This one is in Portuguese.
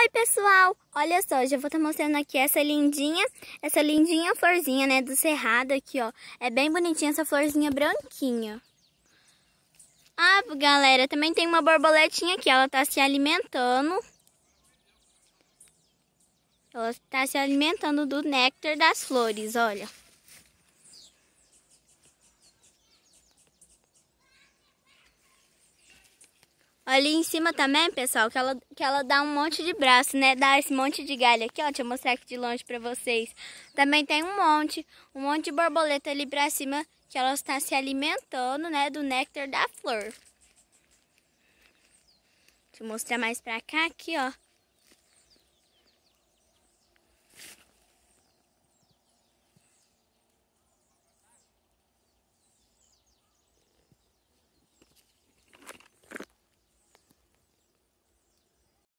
Oi, pessoal! Olha só, já vou estar tá mostrando aqui essa lindinha, essa lindinha florzinha, né, do cerrado aqui, ó. É bem bonitinha essa florzinha branquinha. Ah, galera, também tem uma borboletinha aqui, ela tá se alimentando. Ela tá se alimentando do néctar das flores, olha. Ali em cima também, pessoal, que ela, que ela dá um monte de braço, né? Dá esse monte de galho aqui, ó. Deixa eu mostrar aqui de longe pra vocês. Também tem um monte, um monte de borboleta ali pra cima, que ela está se alimentando, né? Do néctar da flor. Deixa eu mostrar mais pra cá, aqui, ó.